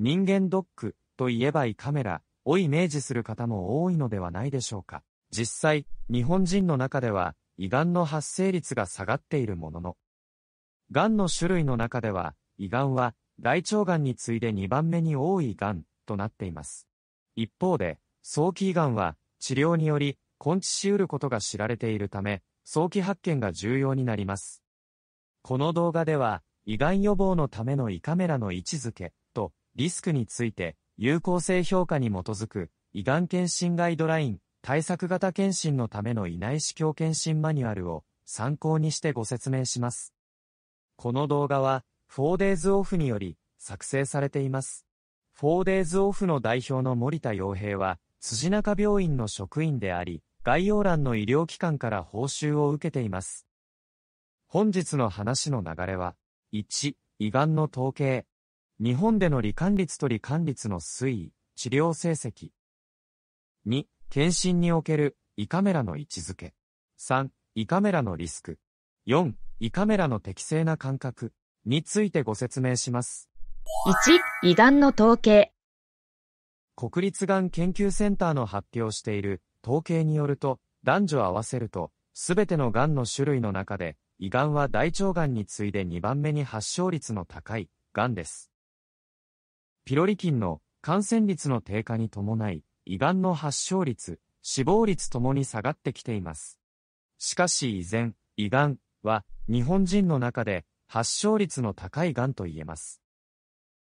人間ドックといえば胃カメラをイメージする方も多いのではないでしょうか。実際、日本人の中では胃がんの発生率が下がっているものの、がんの種類の中では、胃がんは大腸がんに次いで2番目に多いがんとなっています。一方で、早期胃がんは治療により根治しうることが知られているため、早期発見が重要になります。この動画では、胃がん予防のための胃カメラの位置づけリスクについて、有効性評価に基づく、胃がん検診ガイドライン、対策型検診のための胃内視鏡検診マニュアルを参考にしてご説明します。この動画は、4days off により作成されています。4days off の代表の森田洋平は、辻中病院の職員であり、概要欄の医療機関から報酬を受けています。本日の話の流れは、1、胃がんの統計。日本での罹患率と罹患率の推移、治療成績。2、検診における胃カメラの位置づけ。3、胃カメラのリスク。4、胃カメラの適正な感覚についてご説明します。1、胃がんの統計。国立がん研究センターの発表している統計によると、男女合わせると、すべてのがんの種類の中で、胃がんは大腸がんに次いで2番目に発症率の高い、がんです。ピロリ菌の感染率の低下に伴い、胃がんの発症率、死亡率ともに下がってきています。しかし依然、胃がんは日本人の中で発症率の高いがんと言えます。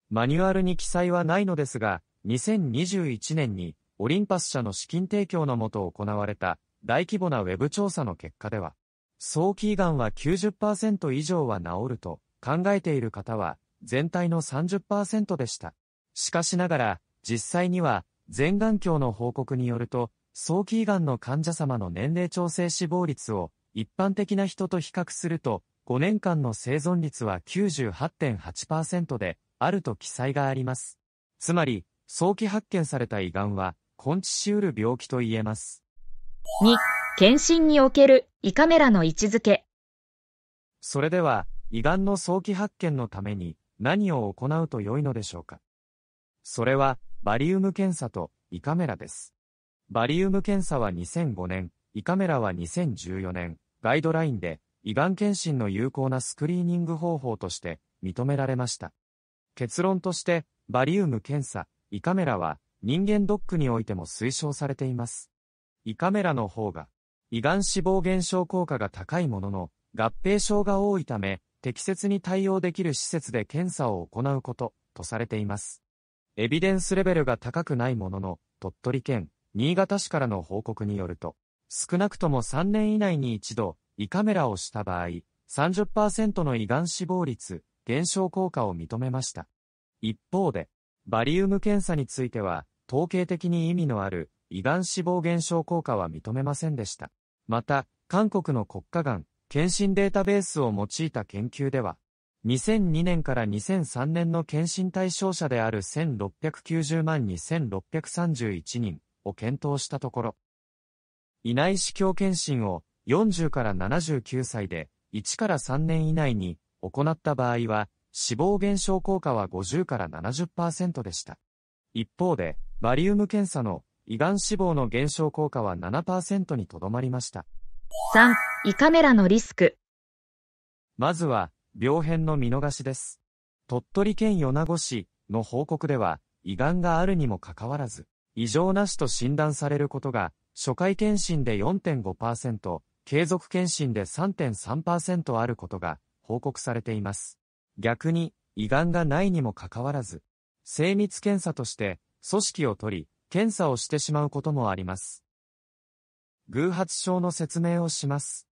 マニュアルに記載はないのですが、2021年にオリンパス社の資金提供のもと行われた大規模なウェブ調査の結果では、早期胃がんは90%以上は治ると考えている方は全体の30%でした。しかしながら、実際には、全眼鏡の報告によると、早期胃がんの患者様の年齢調整死亡率を一般的な人と比較すると、5年間の生存率は98.8%で、あると記載があります。つまり、早期発見された胃がんは、根治しうる病気と言えます。2、検診における胃カメラの位置づけ。それでは、胃がんの早期発見のために何を行うと良いのでしょうかそれは、バリウム検査と胃カメラです。バリウム検査は2005年、胃カメラは2014年、ガイドラインで、胃がん検診の有効なスクリーニング方法として認められました。結論として、バリウム検査、胃カメラは、人間ドックにおいても推奨されています。胃カメラの方が、胃がん死亡減少効果が高いものの、合併症が多いため、適切に対応できる施設で検査を行うこと、とされています。エビデンスレベルが高くないものの、鳥取県、新潟市からの報告によると、少なくとも3年以内に一度、胃カメラをした場合、30%の胃がん死亡率、減少効果を認めました。一方で、バリウム検査については、統計的に意味のある、胃がん死亡減少効果は認めませんでした。また、韓国の国家がん、検診データベースを用いた研究では、2002年から2003年の検診対象者である1690万2631人を検討したところ、いない視鏡検診を40から79歳で1から3年以内に行った場合は、死亡減少効果は50から70%でした。一方で、バリウム検査の胃がん死亡の減少効果は7%にとどまりました。3、胃カメラのリスク。まずは、病変の見逃しです。鳥取県米子市の報告では、胃がんがあるにもかかわらず、異常なしと診断されることが、初回検診で4.5%、継続検診で3.3%あることが報告されています。逆に、胃がんがないにもかかわらず、精密検査として組織を取り、検査をしてしまうこともあります。偶発症の説明をします。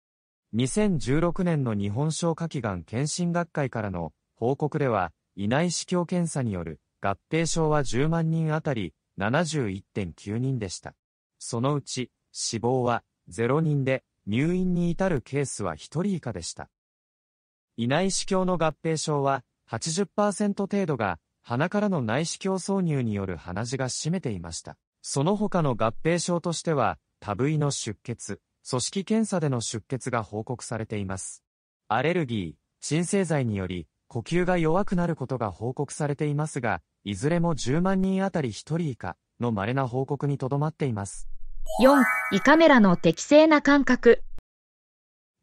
2016年の日本消化器ん検診学会からの報告では、胃内視鏡検査による合併症は10万人あたり71.9人でした。そのうち死亡は0人で入院に至るケースは1人以下でした。胃内視鏡の合併症は80%程度が鼻からの内視鏡挿入による鼻血が占めていました。その他の合併症としては、類の出血、組織検査での出血が報告されています。アレルギー、新生剤により、呼吸が弱くなることが報告されていますが、いずれも10万人あたり1人以下の稀な報告にとどまっています。4、胃カメラの適正な間隔。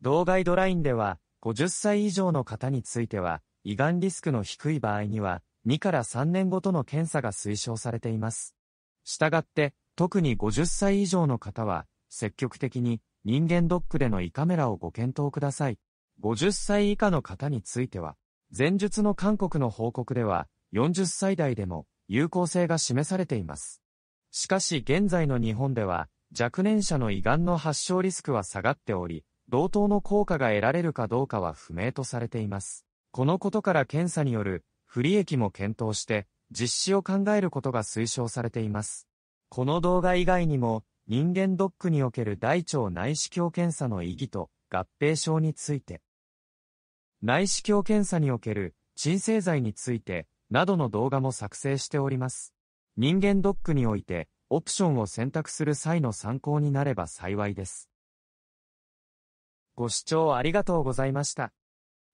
同ガイドラインでは、50歳以上の方については、胃がんリスクの低い場合には、2から3年ごとの検査が推奨されています。したがって、特に50歳以上の方は、積極的に人間ドックでの胃カメラをご検討ください。50歳以下の方については、前述の韓国の報告では、40歳代でも有効性が示されています。しかし現在の日本では、若年者の胃がんの発症リスクは下がっており、同等の効果が得られるかどうかは不明とされています。このことから検査による不利益も検討して、実施を考えることが推奨されています。この動画以外にも、人間ドックにおける大腸内視鏡検査の意義と合併症について、内視鏡検査における鎮静剤についてなどの動画も作成しております。人間ドックにおいてオプションを選択する際の参考になれば幸いです。ご視聴ありがとうございました。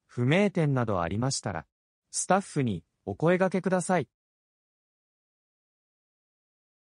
不明点などありましたら、スタッフにお声掛けください。